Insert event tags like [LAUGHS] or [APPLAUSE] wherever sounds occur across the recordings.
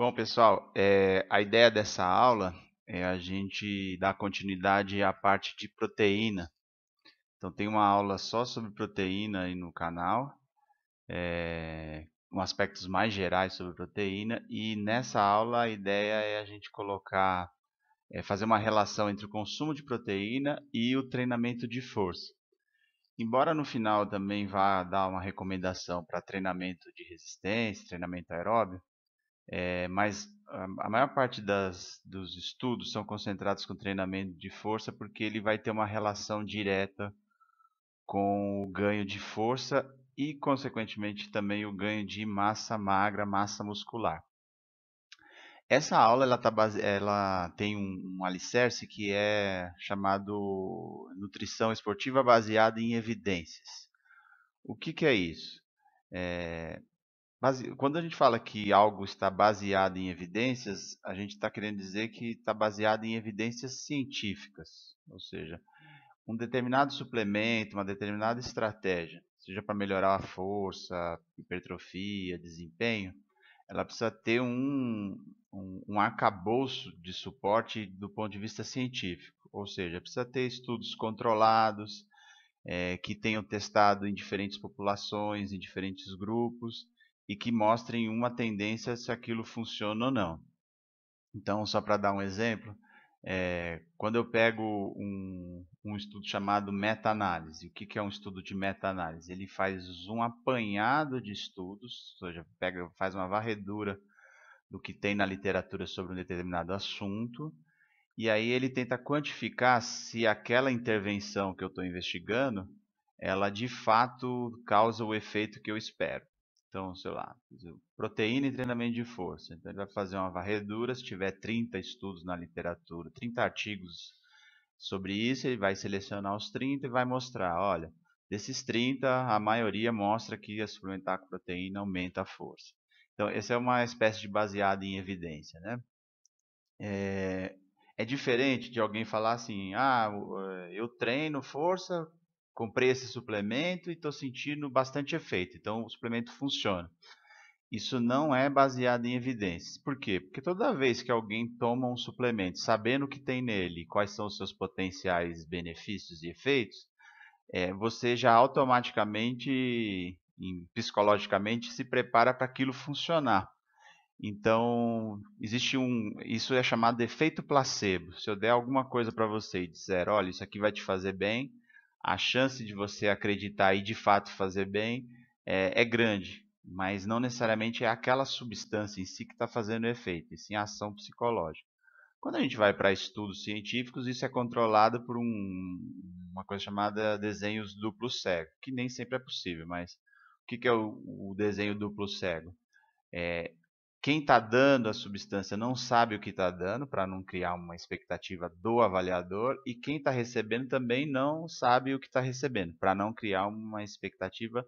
Bom, pessoal, é, a ideia dessa aula é a gente dar continuidade à parte de proteína. Então, tem uma aula só sobre proteína aí no canal, é, com aspectos mais gerais sobre proteína, e nessa aula a ideia é a gente colocar, é, fazer uma relação entre o consumo de proteína e o treinamento de força. Embora no final também vá dar uma recomendação para treinamento de resistência, treinamento aeróbio, é, mas a maior parte das, dos estudos são concentrados com treinamento de força porque ele vai ter uma relação direta com o ganho de força e, consequentemente, também o ganho de massa magra, massa muscular. Essa aula ela, tá base... ela tem um, um alicerce que é chamado Nutrição Esportiva Baseada em Evidências. O que, que é isso? É... Quando a gente fala que algo está baseado em evidências, a gente está querendo dizer que está baseado em evidências científicas, ou seja, um determinado suplemento, uma determinada estratégia, seja para melhorar a força, hipertrofia, desempenho, ela precisa ter um, um, um arcabouço de suporte do ponto de vista científico, ou seja, precisa ter estudos controlados, é, que tenham testado em diferentes populações, em diferentes grupos, e que mostrem uma tendência se aquilo funciona ou não. Então, só para dar um exemplo, é, quando eu pego um, um estudo chamado meta-análise, o que, que, é um estudo de meta-análise? Ele faz um apanhado de estudos, ou seja, pega, faz uma varredura do que tem na literatura sobre um determinado assunto, e aí ele tenta quantificar se aquela intervenção que eu estou investigando, ela de fato causa o efeito que eu espero. Então, sei lá, proteína e treinamento de força. Então, ele vai fazer uma varredura. Se tiver 30 estudos na literatura, 30 artigos sobre isso, ele vai selecionar os 30 e vai mostrar: olha, desses 30, a maioria mostra que a suplementar com proteína aumenta a força. Então, essa é uma espécie de baseada em evidência. Né? É, é diferente de alguém falar assim: ah, eh, eu treino força comprei esse suplemento e estou sentindo bastante efeito, então o suplemento funciona. Isso não é baseado em evidências. Por quê? Porque toda vez que alguém toma um suplemento, sabendo o que tem nele, quais são os seus potenciais benefícios e efeitos, é, você já automaticamente, psicologicamente, se prepara para aquilo funcionar. Então, existe um. Isso é chamado de efeito placebo. Se eu der alguma coisa para você e disser, olha, isso aqui vai te fazer bem, a chance de você acreditar e de fato fazer bem é, é grande, mas não necessariamente é aquela substância em si que está fazendo efeito, e sim a ação psicológica. Quando a gente vai para estudos científicos, isso é controlado por um, uma coisa chamada desenhos duplo cego, que nem sempre é possível, mas o que, que é o, o desenho duplo cego? É, quem está dando a substância não sabe o que está dando, para não criar uma expectativa do avaliador, e quem está recebendo também não sabe o que está recebendo, para não criar uma expectativa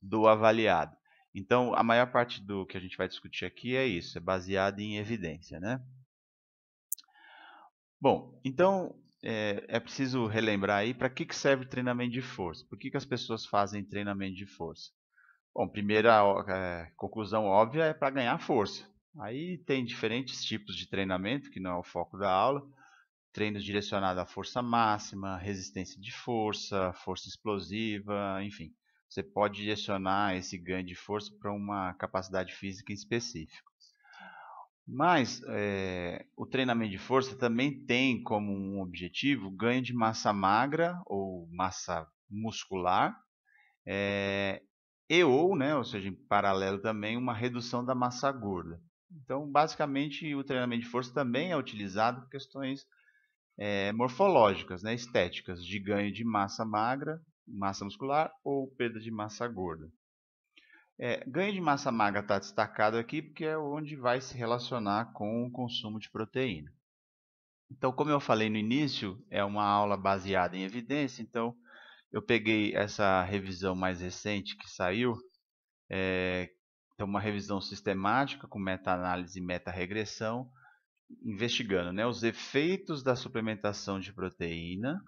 do avaliado. Então, a maior parte do que a gente vai discutir aqui é isso, é baseado em evidência. Né? Bom, então é, é preciso relembrar aí para que, que serve treinamento de força, por que, que as pessoas fazem treinamento de força. Bom, primeira é, conclusão óbvia é para ganhar força. Aí tem diferentes tipos de treinamento, que não é o foco da aula. Treinos direcionados à força máxima, resistência de força, força explosiva, enfim. Você pode direcionar esse ganho de força para uma capacidade física específica. Mas é, o treinamento de força também tem como um objetivo ganho de massa magra ou massa muscular é, e ou, né, ou seja, em paralelo também, uma redução da massa gorda. Então, basicamente, o treinamento de força também é utilizado por questões é, morfológicas, né, estéticas, de ganho de massa magra, massa muscular ou perda de massa gorda. É, ganho de massa magra está destacado aqui porque é onde vai se relacionar com o consumo de proteína. Então, como eu falei no início, é uma aula baseada em evidência, então eu peguei essa revisão mais recente que saiu, é, então uma revisão sistemática com meta-análise e meta-regressão, investigando né, os efeitos da suplementação de proteína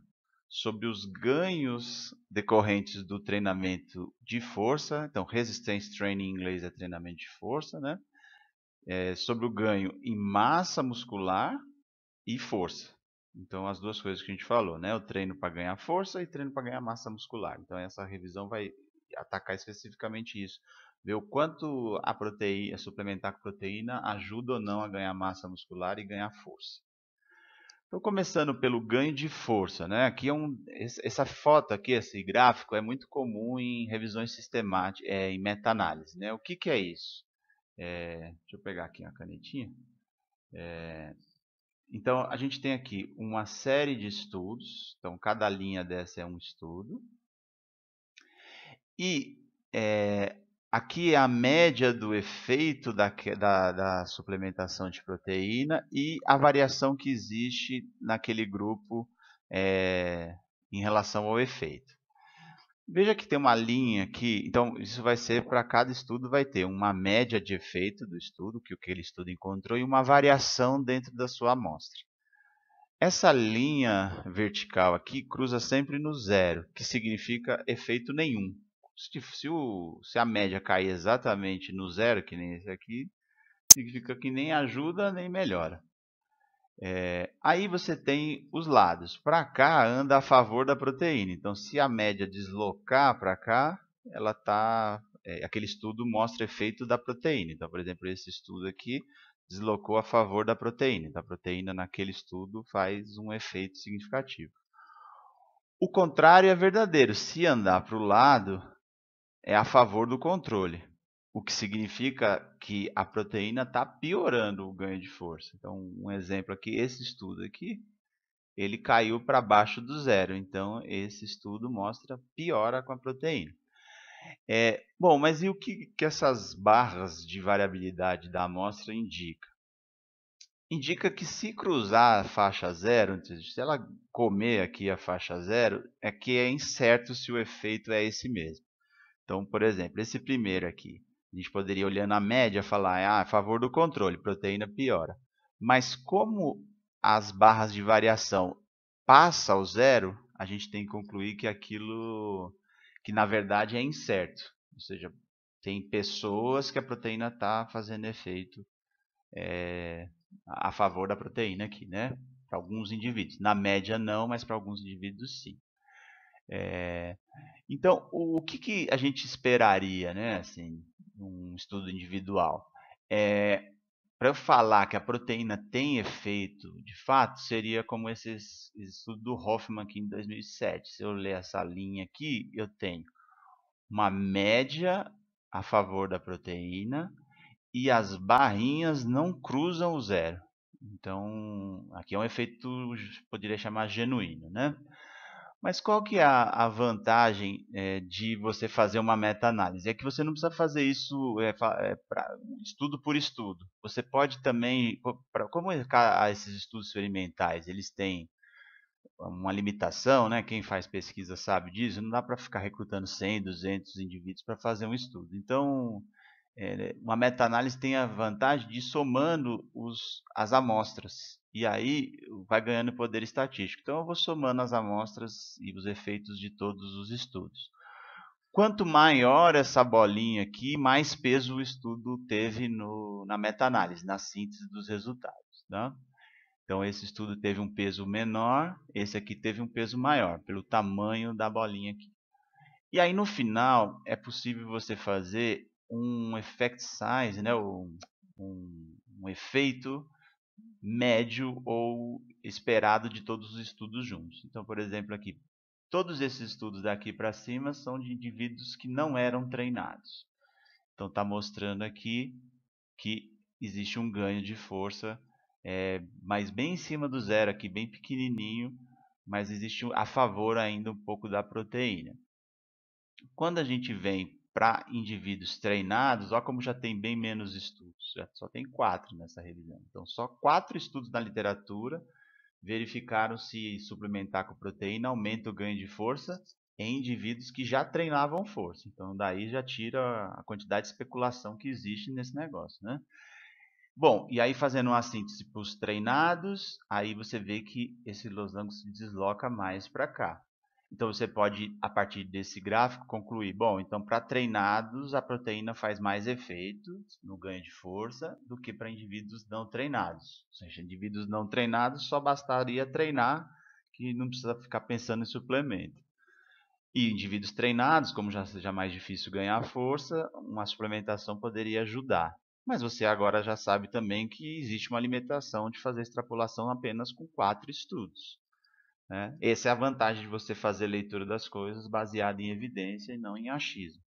sobre os ganhos decorrentes do treinamento de força, então resistance training em inglês é treinamento de força, né? É, sobre o ganho em massa muscular e força. Então, as duas coisas que a gente falou, né? O treino para ganhar força e treino para ganhar massa muscular. Então, essa revisão vai atacar especificamente isso. Ver o quanto a proteína, suplementar com proteína, ajuda ou não a ganhar massa muscular e ganhar força. Então, começando pelo ganho de força, né? Aqui é um, essa foto aqui, esse gráfico, é muito comum em revisões sistemáticas, é, em meta-análise, né? O que, que é isso? É, deixa eu pegar aqui a canetinha. É, então, a gente tem aqui uma série de estudos. Então, cada linha dessa é um estudo. E é, aqui é a média do efeito da, da, da, suplementação de proteína e a variação que existe naquele grupo é, em relação ao efeito. Veja que tem uma linha aqui, então isso vai ser para cada estudo vai ter uma média de efeito do estudo, que aquele estudo encontrou, e uma variação dentro da sua amostra. Essa linha vertical aqui cruza sempre no zero, que significa efeito nenhum. Se, se, o, se a média cair exatamente no zero, que nem esse aqui, significa que nem ajuda nem melhora. É, aí você tem os lados. Para cá anda a favor da proteína. Então, se a média deslocar para cá, ela tá. É, aquele estudo mostra efeito da proteína. Então, por exemplo, esse estudo aqui deslocou a favor da proteína. Então, a proteína naquele estudo faz um efeito significativo. O contrário é verdadeiro. Se andar para o lado, é a favor do controle o que significa que a proteína está piorando o ganho de força. Então, um exemplo aqui, esse estudo aqui, ele caiu para baixo do zero. Então, esse estudo mostra piora com a proteína. É, bom, mas e o que, que essas barras de variabilidade da amostra indica? Indica que se cruzar a faixa zero, se ela comer aqui a faixa zero, é que é incerto se o efeito é esse mesmo. Então, por exemplo, esse primeiro aqui a gente poderia, olhando a média, falar ah, a favor do controle, proteína piora. Mas como as barras de variação passam ao zero, a gente tem que concluir que aquilo que na verdade é incerto. Ou seja, tem pessoas que a proteína está fazendo efeito é, a favor da proteína aqui, né? Para alguns indivíduos. Na média não, mas para alguns indivíduos sim. É, então, o, o que, que, a gente esperaria, né? Assim, num estudo individual. É, eh, Para eu falar que a proteína tem efeito de fato, seria como esse, esse estudo do Hoffman aqui em 2007. Se eu ler essa linha aqui, eu tenho uma média a favor da proteína e as barrinhas não cruzam o zero. Então, aqui é um efeito, poderia chamar genuíno, né? Mas qual que é a, vantagem é, de você fazer uma meta-análise? É que você não precisa fazer isso é, pra, estudo por estudo. Você pode também, pra, como é esses estudos experimentais, eles têm uma limitação, né? quem faz pesquisa sabe disso, não dá para ficar recrutando 100, 200 indivíduos para fazer um estudo. Então, é, uma meta-análise tem a vantagem de ir somando os, as amostras. E aí vai ganhando poder estatístico. Então eu vou somando as amostras e os efeitos de todos os estudos. Quanto maior essa bolinha aqui, mais peso o estudo teve no, na meta-análise, na síntese dos resultados. Né? Então esse estudo teve um peso menor, esse aqui teve um peso maior, pelo tamanho da bolinha aqui. E aí no final é possível você fazer um effect size, né? um, um, um efeito médio ou esperado de todos os estudos juntos. Então, por exemplo, aqui, todos esses estudos daqui para cima são de indivíduos que não eram treinados. Então, está mostrando aqui que existe um ganho de força, é, mas bem em cima do zero, aqui bem pequenininho, mas existe a favor ainda um pouco da proteína. Quando a gente vem para indivíduos treinados, olha como já tem bem menos estudos, já só tem quatro nessa revisão. Então, só quatro estudos na literatura verificaram se suplementar com proteína aumenta o ganho de força em indivíduos que já treinavam força. Então, daí já tira a quantidade de especulação que existe nesse negócio, né? Bom, e aí fazendo uma síntese para os treinados, aí você vê que esse losango se desloca mais para cá. Então você pode, a partir desse gráfico, concluir: bom, então para treinados a proteína faz mais efeito no ganho de força do que para indivíduos não treinados. Ou seja, indivíduos não treinados só bastaria treinar, que não precisa ficar pensando em suplemento. E indivíduos treinados, como já seja mais difícil ganhar força, uma suplementação poderia ajudar. Mas você agora já sabe também que existe uma limitação de fazer extrapolação apenas com quatro estudos. Né? Essa é a vantagem de você fazer leitura das coisas baseada em evidência e não em achismo.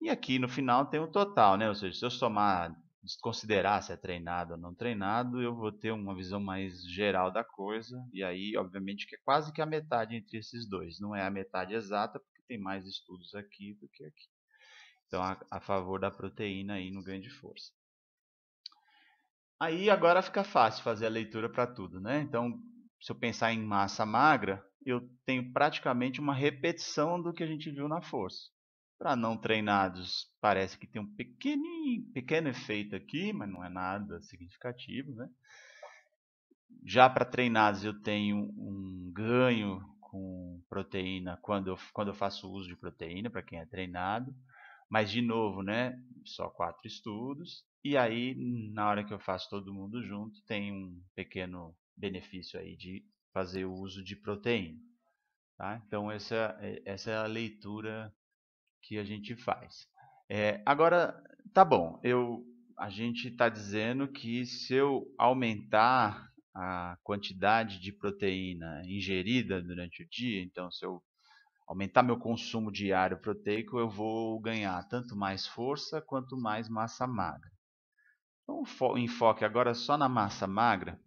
E aqui no final tem o total, né? ou seja, se eu somar, desconsiderar se é treinado ou não treinado, eu vou ter uma visão mais geral da coisa, e aí, obviamente, que é quase que a metade entre esses dois. Não é a metade exata, porque tem mais estudos aqui do que aqui. Então, a, a favor da proteína aí no ganho de força. Aí agora fica fácil fazer a leitura para tudo, né? Então, se eu pensar em massa magra, eu tenho praticamente uma repetição do que a gente viu na força. Para não treinados, parece que tem um pequenininho, pequeno efeito aqui, mas não é nada significativo. Né? Já para treinados, eu tenho um ganho com proteína quando eu, quando eu faço uso de proteína, para quem é treinado. Mas, de novo, né? só quatro estudos. E aí, na hora que eu faço todo mundo junto, tem um pequeno benefício aí de fazer o uso de proteína. Tá? Então, essa, é, essa é a leitura que a gente faz. É, agora, tá bom, eu, a gente está dizendo que se eu aumentar a quantidade de proteína ingerida durante o dia, então se eu aumentar meu consumo diário proteico, eu vou ganhar tanto mais força quanto mais massa magra. Então, o enfoque agora só na massa magra,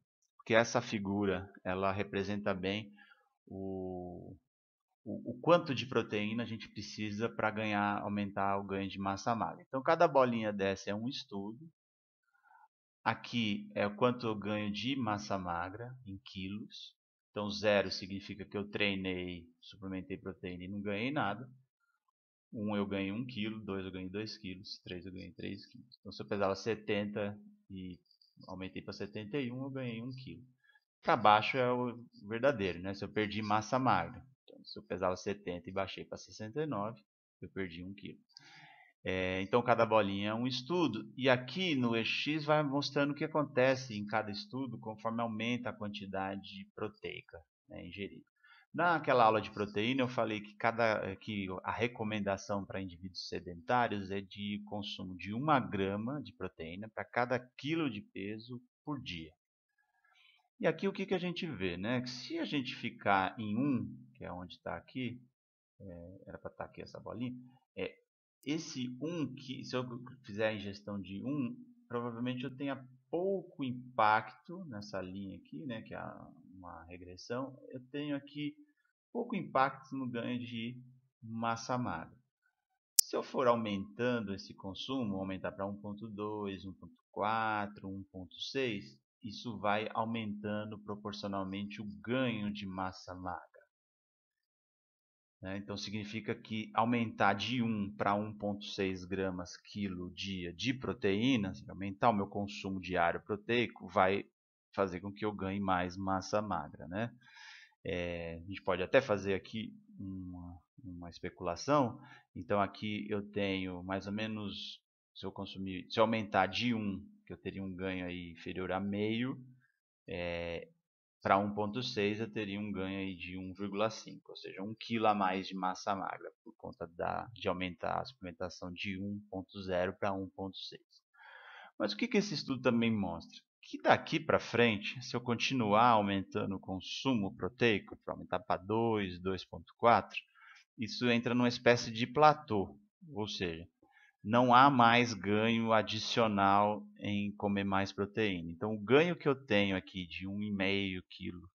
que essa figura ela representa bem o, o, o quanto de proteína a gente precisa para ganhar, aumentar o ganho de massa magra. Então cada bolinha dessa é um estudo. Aqui é o quanto eu ganho de massa magra em quilos. Então zero significa que eu treinei, suplementei proteína e não ganhei nada. um eu ganhei um quilo dois eu ganhei dois quilos três eu ganhei três quilos. Então se eu pesava 70 e aumentei para 71, eu ganhei 1 kg. Para baixo é o verdadeiro, né? Se eu perdi massa magra. Então, se eu pesava 70 e baixei para 69, eu perdi 1 kg. É, então, cada bolinha é um estudo. E aqui no EX vai mostrando o que acontece em cada estudo conforme aumenta a quantidade proteica né, ingerida. Naquela aula de proteína, eu falei que, cada, eh, que a recomendação para indivíduos sedentários é de consumo de uma grama de proteína para cada quilo de peso por dia. E aqui o que, que a gente vê? Né? Que se a gente ficar em 1, que é onde está aqui, é, era para estar tá aqui essa bolinha, é, esse 1, que, se eu fizer a ingestão de 1, provavelmente eu tenha pouco impacto nessa linha aqui, né, que é uma regressão. Eu tenho aqui pouco impacto no ganho de massa magra. Se eu for aumentando esse consumo, aumentar para 1.2, 1.4, 1.6, isso vai aumentando proporcionalmente o ganho de massa magra. Né, então significa que aumentar de 1 para 1,6 gramas quilo dia de proteína, assim, aumentar o meu consumo diário proteico, vai fazer com que eu ganhe mais massa magra. Né? É, a gente pode até fazer aqui uma, uma especulação. Então aqui eu tenho mais ou menos, se eu consumir, se eu aumentar de 1, que eu teria um ganho aí inferior a meio, é, para 1.6 eu teria um ganho aí de 1,5, ou seja, 1 kg a mais de massa magra, por conta da, de aumentar a suplementação de 1.0 para 1.6. Mas o que, que esse estudo também mostra? que daqui para frente, se eu continuar aumentando o consumo proteico, para aumentar para 2, 2.4, isso entra numa espécie de platô, ou seja, não há mais ganho adicional em comer mais proteína. Então, o ganho que eu tenho aqui de 1,5 kg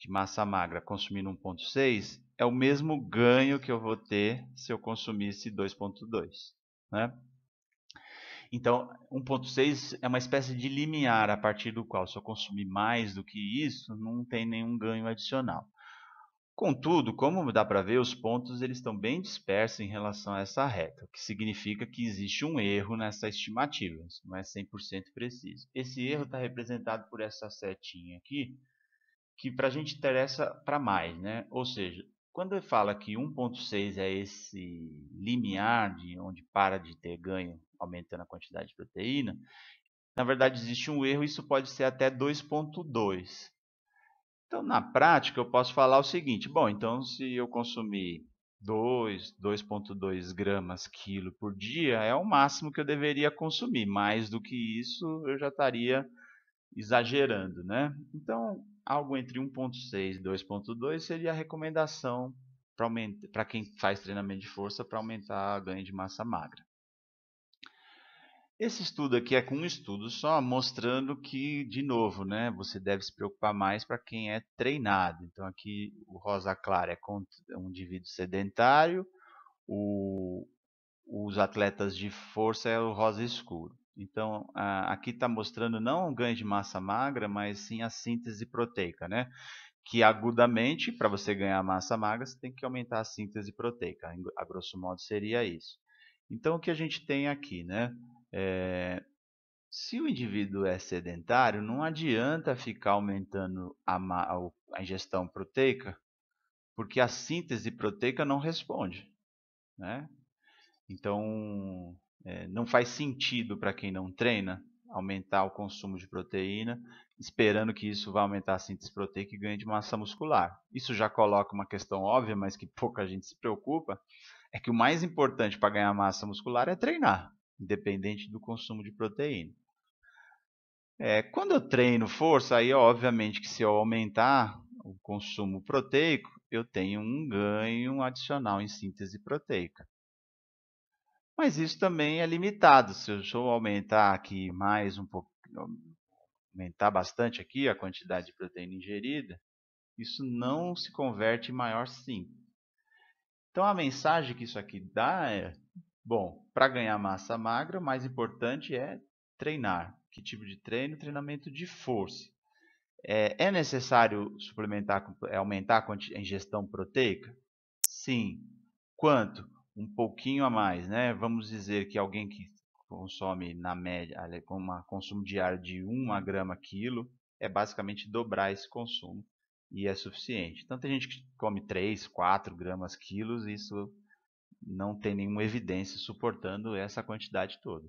de massa magra consumindo 1,6 é o mesmo ganho que eu vou ter se eu consumisse 2,2. Né? Então, 1.6 é uma espécie de limiar a partir do qual, se eu consumir mais do que isso, não tem nenhum ganho adicional. Contudo, como dá para ver, os pontos eles estão bem dispersos em relação a essa reta, o que significa que existe um erro nessa estimativa, não é 100% preciso. Esse erro está representado por essa setinha aqui, que para a gente interessa para mais, né? ou seja, quando ele fala que 1.6 é esse limiar de onde para de ter ganho aumentando a quantidade de proteína, na verdade existe um erro, isso pode ser até 2.2. Então, na prática, eu posso falar o seguinte: bom, então se eu consumir 2, 2,2 gramas quilo por dia é o máximo que eu deveria consumir. Mais do que isso, eu já estaria exagerando, né? Então, algo entre 1.6 e 2.2 seria a recomendação para quem faz treinamento de força para aumentar a ganho de massa magra. Esse estudo aqui é com um estudo só, mostrando que, de novo, né, você deve se preocupar mais para quem é treinado. Então, aqui o rosa claro é, é um indivíduo sedentário, o, os atletas de força é o rosa escuro. Então, aqui está mostrando não um ganho de massa magra, mas sim a síntese proteica, né? Que agudamente, para você ganhar massa magra, você tem que aumentar a síntese proteica. A grosso modo seria isso. Então, o que a gente tem aqui, né? É, se o indivíduo é sedentário, não adianta ficar aumentando a, a ingestão proteica, porque a síntese proteica não responde, né? Então, é, não faz sentido para quem não treina aumentar o consumo de proteína, esperando que isso vá aumentar a síntese proteica e ganho de massa muscular. Isso já coloca uma questão óbvia, mas que pouca gente se preocupa, é que o mais importante para ganhar massa muscular é treinar, independente do consumo de proteína. É, quando eu treino força, aí obviamente que se eu aumentar o consumo proteico, eu tenho um ganho adicional em síntese proteica. Mas isso também é limitado. Se eu aumentar aqui mais um pouco, aumentar bastante aqui a quantidade de proteína ingerida, isso não se converte em maior sim. Então a mensagem que isso aqui dá é, bom, para ganhar massa magra, o mais importante é treinar. Que tipo de treino? Treinamento de força. É, é necessário suplementar, aumentar a ingestão proteica? Sim. Quanto? um pouquinho a mais, né? Vamos dizer que alguém que consome na média, com um consumo diário de 1 grama quilo, é basicamente dobrar esse consumo e é suficiente. Então tem gente que come 3, 4 gramas quilos, e isso não tem nenhuma evidência suportando essa quantidade toda.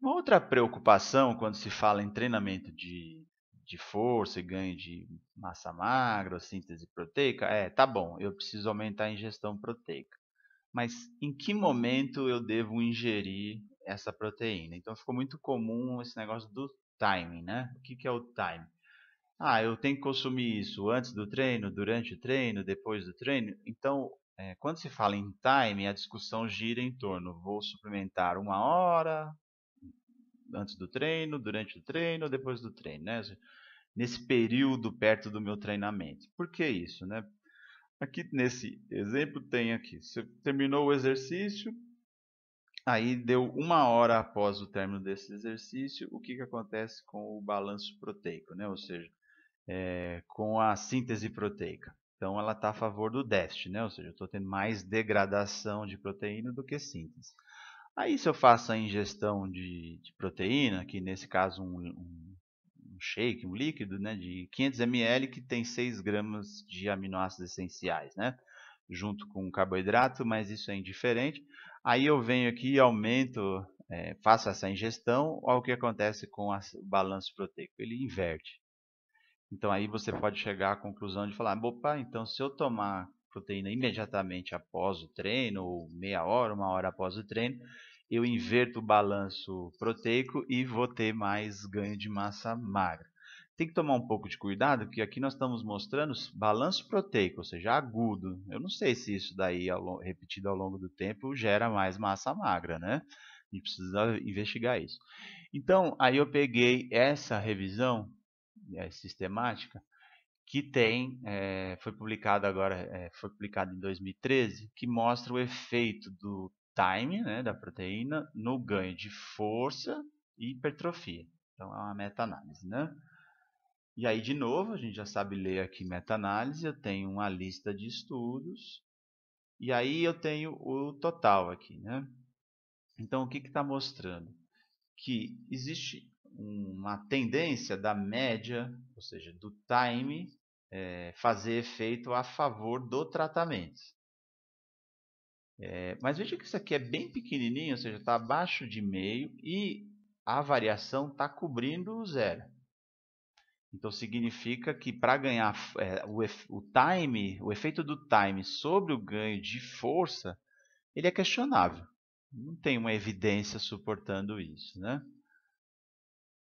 Uma outra preocupação quando se fala em treinamento de de força e ganho de massa magra, síntese proteica, é, tá bom, eu preciso aumentar a ingestão proteica. Mas em que momento eu devo ingerir essa proteína? Então ficou muito comum esse negócio do timing, né? O que, que é o timing? Ah, eu tenho que consumir isso antes do treino, durante o treino, depois do treino. Então, é, quando se fala em time, a discussão gira em torno: vou suplementar uma hora antes do treino, durante o treino, depois do treino, né? nesse período perto do meu treinamento. Por que isso, né? Aqui nesse exemplo tem aqui, você terminou o exercício, aí deu uma hora após o término desse exercício, o que, que acontece com o balanço proteico, né? Ou seja, é, com a síntese proteica. Então ela está a favor do déficit, né? ou seja, eu estou tendo mais degradação de proteína do que síntese. Aí se eu faço a ingestão de, de proteína, que nesse caso um, um shake, um líquido né, de 500 ml que tem 6 gramas de aminoácidos essenciais, né? junto com carboidrato, mas isso é indiferente. Aí eu venho aqui e aumento, é, faço essa ingestão, olha o que acontece com a, o balanço proteico, ele inverte. Então aí você pode chegar à conclusão de falar, opa, então se eu tomar proteína imediatamente após o treino, ou meia hora, uma hora após o treino, eu inverto o balanço proteico e vou ter mais ganho de massa magra. Tem que tomar um pouco de cuidado, porque aqui nós estamos mostrando balanço proteico, ou seja, agudo. Eu não sei se isso daí, repetido ao longo do tempo, gera mais massa magra, né? A gente precisa investigar isso. Então, aí eu peguei essa revisão é, sistemática, que tem, é, foi publicada agora, é, foi publicada em 2013, que mostra o efeito do time né, da proteína no ganho de força e hipertrofia. Então, é uma meta-análise. Né? E aí, de novo, a gente já sabe ler aqui meta-análise. Eu tenho uma lista de estudos. E aí, eu tenho o total aqui. Né? Então, o que está mostrando? Que existe uma tendência da média, ou seja, do time, é, fazer efeito a favor do tratamento. É, mas veja que isso aqui é bem pequenininho, ou seja, está abaixo de meio e a variação está cobrindo o zero. Então significa que para ganhar é, o, o time, o efeito do time sobre o ganho de força, ele é questionável. Não tem uma evidência suportando isso, né?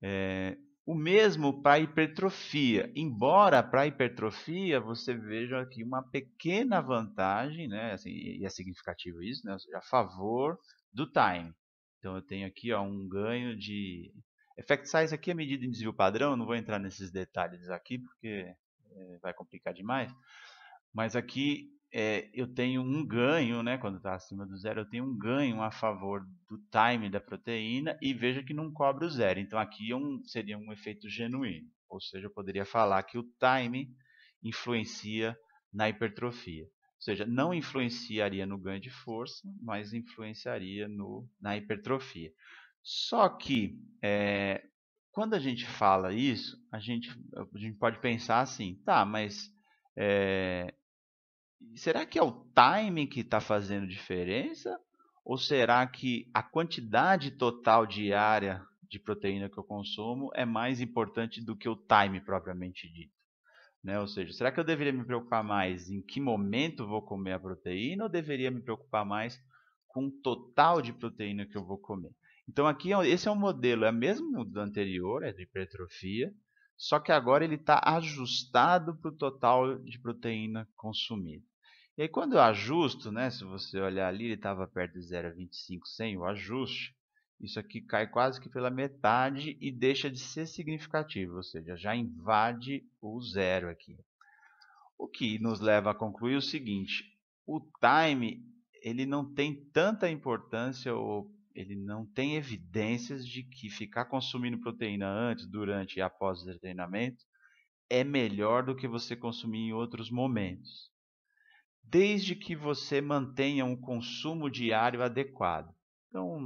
É, o mesmo para hipertrofia, embora para hipertrofia você veja aqui uma pequena vantagem, né, assim, e é significativo isso, né, a favor do time. Então eu tenho aqui ó, um ganho de. Effect size aqui é medida em desvio padrão, não vou entrar nesses detalhes aqui porque eh, vai complicar demais. Mas aqui é, eu tenho um ganho, né? Quando está acima do zero, eu tenho um ganho a favor do time da proteína e veja que não cobre o zero. Então aqui é um, seria um efeito genuíno. Ou seja, eu poderia falar que o time influencia na hipertrofia. Ou seja, não influenciaria no ganho de força, mas influenciaria no, na hipertrofia. Só que é, quando a gente fala isso, a gente, a gente pode pensar assim, tá, mas é, será que é o time que está fazendo diferença? Ou será que a quantidade total diária de proteína que eu consumo é mais importante do que o time propriamente dito? Né? Ou seja, será que eu deveria me preocupar mais em que momento vou comer a proteína ou deveria me preocupar mais com o total de proteína que eu vou comer? Então aqui é esse é um modelo, é mesmo do anterior, é de hipertrofia, só que agora ele está ajustado para o total de proteína consumida. E aí quando eu ajusto, né, se você olhar ali, ele estava perto de 0,25 sem o ajuste. Isso aqui cai quase que pela metade e deixa de ser significativo, ou seja, já invade o zero aqui. O que nos leva a concluir o seguinte, o time ele não tem tanta importância ou ele não tem evidências de que ficar consumindo proteína antes, durante e após o treinamento é melhor do que você consumir em outros momentos desde que você mantenha um consumo diário adequado. Então,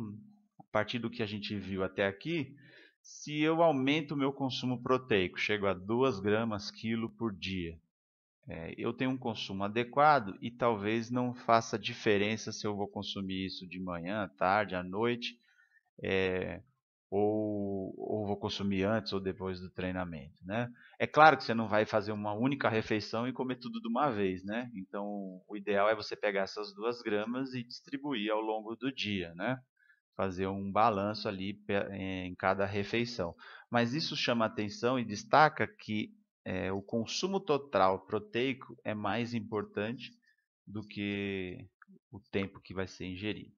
a partir do que a gente viu até aqui, se eu aumento o meu consumo proteico, chego a 2 gramas quilo por dia, é, eu tenho um consumo adequado e talvez não faça diferença se eu vou consumir isso de manhã, à tarde, à noite. É, ou, ou vou consumir antes ou depois do treinamento, né? É claro que você não vai fazer uma única refeição e comer tudo de uma vez, né? Então, o ideal é você pegar essas duas gramas e distribuir ao longo do dia, né? Fazer um balanço ali eh, em cada refeição. Mas isso chama atenção e destaca que é, o consumo total proteico é mais importante do que o tempo que vai ser ingerido.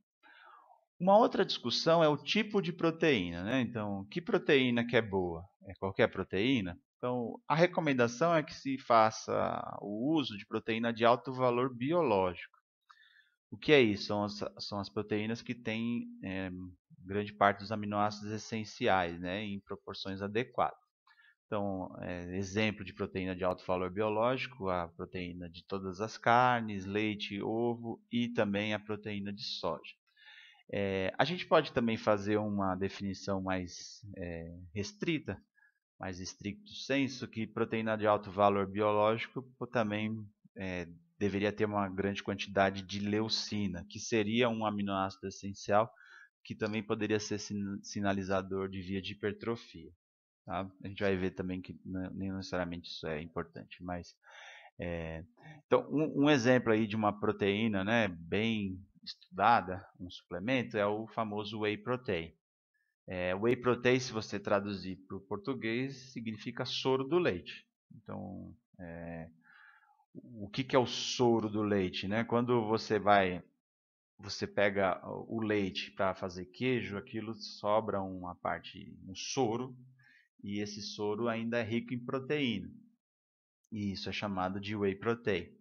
Uma outra discussão é o tipo de proteína, né? Então, que proteína que é boa? É qualquer proteína? Então, a recomendação é que se faça o uso de proteína de alto valor biológico. O que é isso? São as, são as proteínas que têm é, grande parte dos aminoácidos essenciais, né? Em proporções adequadas. Então, é, exemplo de proteína de alto valor biológico, a proteína de todas as carnes, leite, ovo e também a proteína de soja. É, a gente pode também fazer uma definição mais é, restrita, mais estricto senso, que proteína de alto valor biológico também é, deveria ter uma grande quantidade de leucina, que seria um aminoácido essencial que também poderia ser sinalizador de via de hipertrofia. Tá? A gente vai ver também que nem necessariamente isso é importante, mas é, então um, um, exemplo aí de uma proteína, né, bem estudada, um suplemento, é o famoso whey protein. É, whey protein, se você traduzir para o português, significa soro do leite. Então, é, o que, que é o soro do leite? Né? Quando você vai, você pega o leite para fazer queijo, aquilo sobra uma parte, um soro, e esse soro ainda é rico em proteína. E isso é chamado de whey protein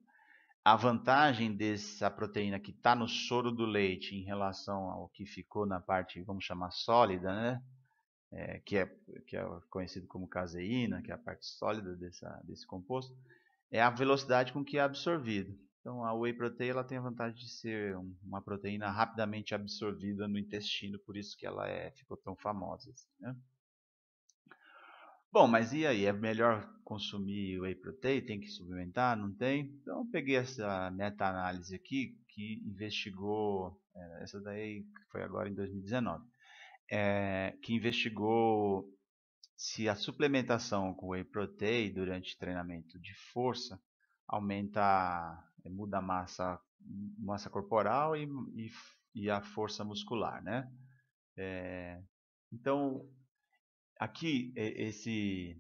a vantagem dessa proteína que está no soro do leite em relação ao que ficou na parte, vamos chamar sólida, né? É, que, é, que é conhecido como caseína, que é a parte sólida dessa, desse composto, é a velocidade com que é absorvido. Então a whey protein ela tem a vantagem de ser uma proteína rapidamente absorvida no intestino, por isso que ela é, ficou tão famosa. Assim, né? Bom, mas e aí? É melhor consumir whey protein? Tem que suplementar? Não tem? Então peguei essa meta-análise aqui que investigou, é, essa daí foi agora em 2019, é, que investigou se a suplementação com whey protein durante treinamento de força aumenta, é, muda a massa, massa corporal e, e, e a força muscular, né? É, então, Aqui esse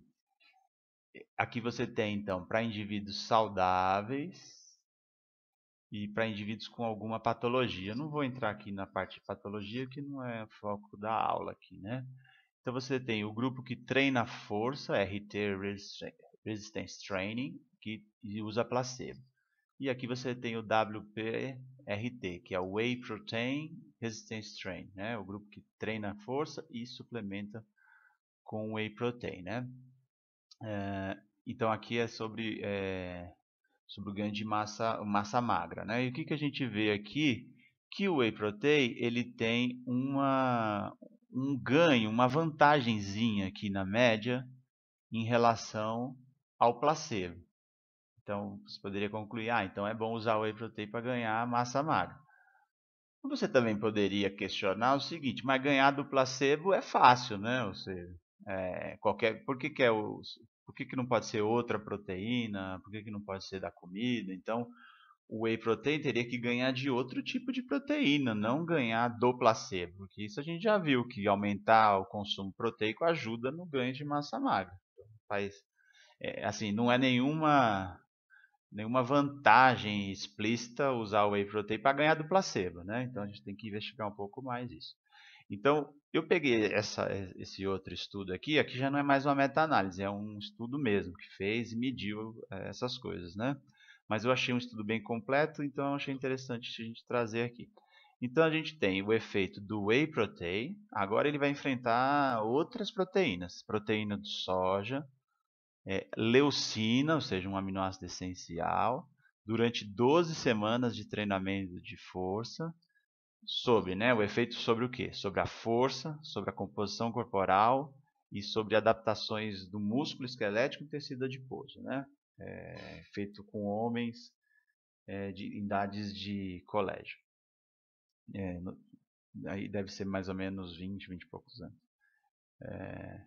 aqui você tem então para indivíduos saudáveis e para indivíduos com alguma patologia. Eu não vou entrar aqui na parte de patologia que não é foco da aula aqui, né? Então você tem o grupo que treina força, RT Resistance Training, que usa placebo. E aqui você tem o WPRT, que é o Whey Protein Resistance Training, né? O grupo que treina força e suplementa com whey protein, né? É, então aqui é sobre é, sobre o ganho de massa massa magra, né? E o que que a gente vê aqui que o whey protein ele tem uma um ganho, uma vantagenzinha aqui na média em relação ao placebo. Então você poderia concluir, ah, então é bom usar o whey protein para ganhar massa magra. Você também poderia questionar o seguinte, mas ganhar do placebo é fácil, né? Ou seja, é, qualquer. Por que, que é o. Por que, que não pode ser outra proteína? Por que, que não pode ser da comida? Então, o whey protein teria que ganhar de outro tipo de proteína, não ganhar do placebo, porque isso a gente já viu que aumentar o consumo proteico ajuda no ganho de massa magra. Então, faz, é, assim, não é nenhuma nenhuma vantagem explícita usar o whey protein para ganhar do placebo, né? Então a gente tem que investigar um pouco mais isso. Então, eu peguei essa, eh, esse outro estudo aqui, aqui já não é mais uma meta-análise, é um estudo mesmo que fez e mediu eh, essas coisas, né? Mas eu achei um estudo bem completo, então achei interessante a gente trazer aqui. Então a gente tem o efeito do whey protein, agora ele vai enfrentar outras proteínas, proteína de soja, é, leucina, ou seja, um aminoácido essencial, durante 12 semanas de treinamento de força, sobre, né, o efeito sobre o quê? Sobre a força, sobre a composição corporal e sobre adaptações do músculo esquelético e tecido adiposo, né? É, feito com homens é, de idades de colégio. É, no, aí deve ser mais ou menos 20, 20 e poucos anos. É,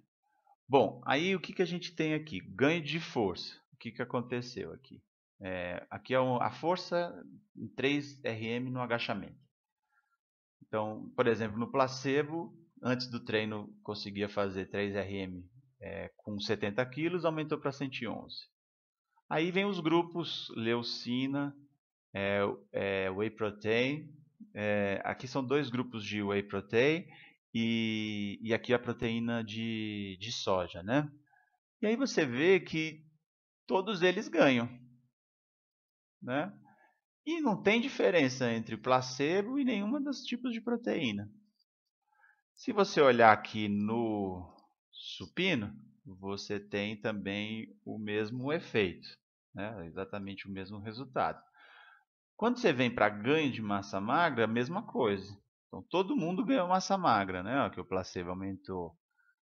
bom, aí o que, que a gente tem aqui? Ganho de força. O que, que aconteceu aqui? É, aqui é a força em 3 RM no agachamento. Então, por exemplo, no placebo, antes do treino conseguia fazer 3RM é, com 70 quilos, aumentou para 111. Aí vem os grupos leucina, é, é, whey protein. É, aqui são dois grupos de whey protein e, e aqui a proteína de, de soja, né? E aí você vê que todos eles ganham, né? E não tem diferença entre placebo e nenhuma dos tipos de proteína. Se você olhar aqui no supino, você tem também o mesmo efeito, né? exatamente o mesmo resultado. Quando você vem para ganho de massa magra, a mesma coisa. Então todo mundo ganhou massa magra, né? Que o placebo aumentou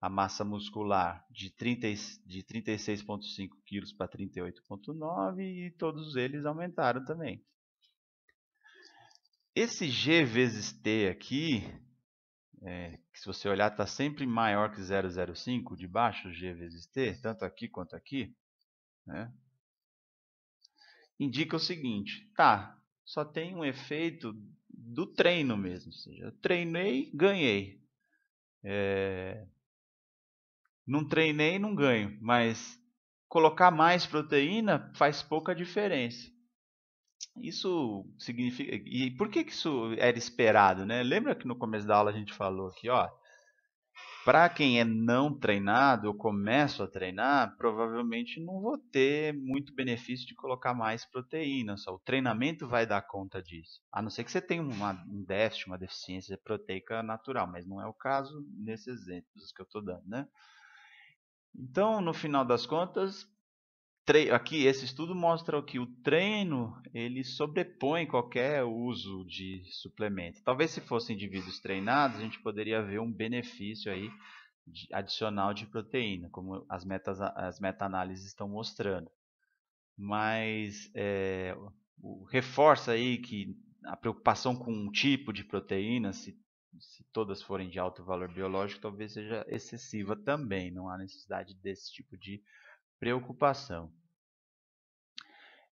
a massa muscular de, de 36,5 kg para 38,9 e todos eles aumentaram também. Esse G vezes T aqui, é, se você olhar está sempre maior que 0,05, de baixo G vezes T, tanto aqui quanto aqui, né? indica o seguinte, tá, só tem um efeito do treino mesmo, ou seja, eu treinei, ganhei. É, não treinei, não ganho, mas colocar mais proteína faz pouca diferença. Isso significa. E por que, que isso era esperado? Né? Lembra que no começo da aula a gente falou aqui, ó, para quem é não treinado, eu começo a treinar, provavelmente não vou ter muito benefício de colocar mais proteína. Só o treinamento vai dar conta disso. A não ser que você tenha uma, um déficit, uma deficiência proteica natural, mas não é o caso nesses exemplos que eu estou dando, né? Então, no final das contas, aqui esse estudo mostra que o treino ele sobrepõe qualquer uso de suplemento. Talvez se fossem indivíduos treinados, a gente poderia ver um benefício aí de, adicional de proteína, como as metas as meta-análises estão mostrando. Mas é, o, reforça aí que a preocupação com um tipo de proteína, se, se todas forem de alto valor biológico, talvez seja excessiva também. Não há necessidade desse tipo de preocupação.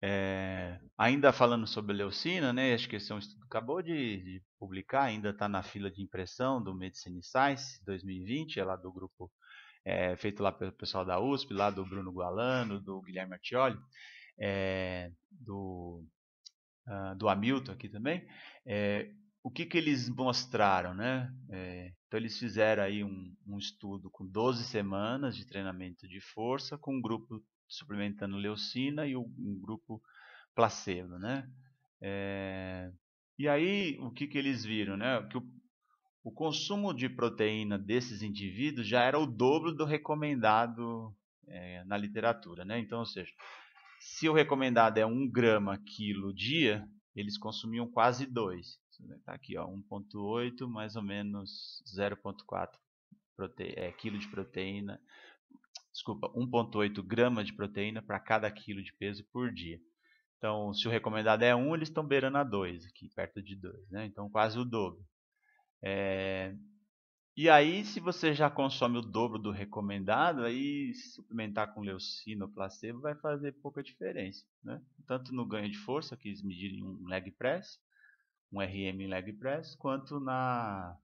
É, ainda falando sobre leucina, né, acho que esse é um estudo que acabou de, de publicar, ainda está na fila de impressão do Medicine Science 2020, é lá do grupo é, feito lá pelo pessoal da USP, lá do Bruno Gualano, do Guilherme Artioli, é, do, uh, do Hamilton aqui também. o que, que eles mostraram? Né? então, eles fizeram aí um, um estudo com 12 semanas de treinamento de força com um grupo suplementando leucina e um grupo placebo, né? É... E aí, o que, que eles viram? Né? Que o, o, consumo de proteína desses indivíduos já era o dobro do recomendado é, na literatura. Né? Então, ou seja, se o recomendado é 1 grama quilo dia, eles consumiam quase 2. Está aqui, 1,8 mais ou menos 0,4 é, eh, quilo de proteína desculpa, 1,8 gramas de proteína para cada quilo de peso por dia. Então, se o recomendado é 1, eles estão beirando a 2, aqui perto de 2, né? Então, quase o dobro. É... E aí, se você já consome o dobro do recomendado, aí suplementar com leucina ou placebo vai fazer pouca diferença, né? Tanto no ganho de força, que eles medirem um leg press, um RM em leg press, quanto na,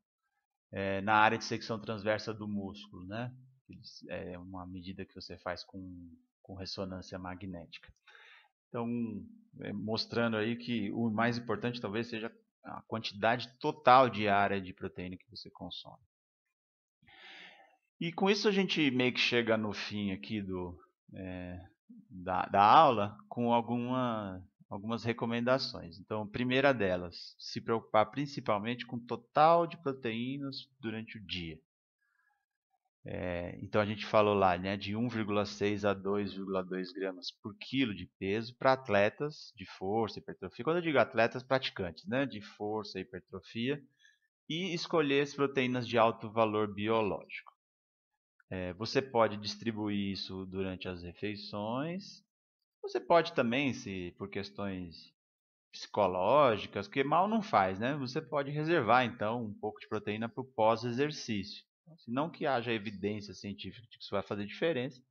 é, na área de secção transversa do músculo, né? é uma medida que você faz com, com ressonância magnética. Então, é, mostrando aí que o mais importante talvez seja a quantidade total de área de proteína que você consome. E com isso a gente meio que chega no fim aqui do, é, da, da aula com alguma, algumas recomendações. Então, primeira delas, se preocupar principalmente com o total de proteínas durante o dia. É, então a gente falou lá né, de 1,6 a 2,2 gramas por quilo de peso para atletas de força e hipertrofia. Quando eu digo atletas, praticantes né, de força e hipertrofia. E escolher as proteínas de alto valor biológico. É, você pode distribuir isso durante as refeições. Você pode também, se por questões psicológicas, que mal não faz, né? Você pode reservar então um pouco de proteína para o pós-exercício. Se assim, não que haja evidência científica de que isso vai fazer diferença,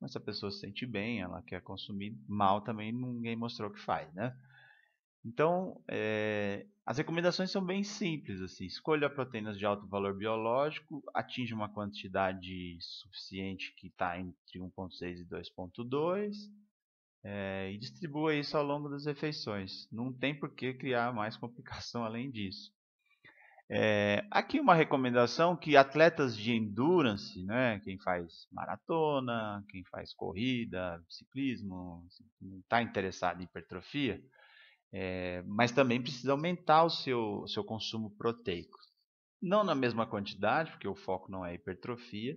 mas se a pessoa se sente bem, ela quer consumir mal também, ninguém mostrou que faz, né? Então, é, as recomendações são bem simples, assim, escolha proteínas de alto valor biológico, atinge uma quantidade suficiente que está entre 1.6 e 2.2, é, eh, e distribua isso ao longo das refeições. Não tem por que criar mais complicação [LAUGHS] além disso. É, aqui uma recomendação que atletas de endurance, né, quem faz maratona, quem faz corrida, ciclismo, não está interessado em hipertrofia, é, mas também precisa aumentar o seu, seu consumo proteico. Não na mesma quantidade, porque o foco não é hipertrofia,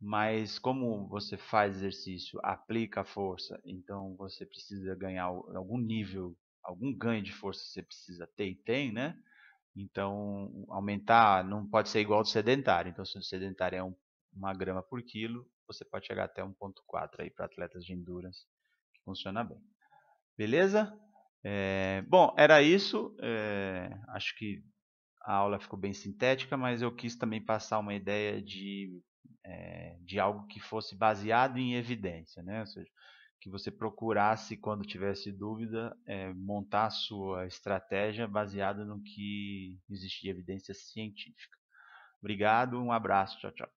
mas como você faz exercício, aplica força, então você precisa ganhar algum nível, algum ganho de força você precisa ter e tem, né? Então, aumentar não pode ser igual ao do sedentário. Então, se o sedentário é um, uma grama por quilo, você pode chegar até 1.4 aí para atletas de endurance, que funciona bem. Beleza? É, bom, era isso. É, acho que a aula ficou bem sintética, mas eu quis também passar uma ideia de, é, de algo que fosse baseado em evidência, né? Ou seja, que você procurasse, quando tivesse dúvida, é, montar a sua estratégia baseada no que existia evidência científica. Obrigado, um abraço, tchau, tchau.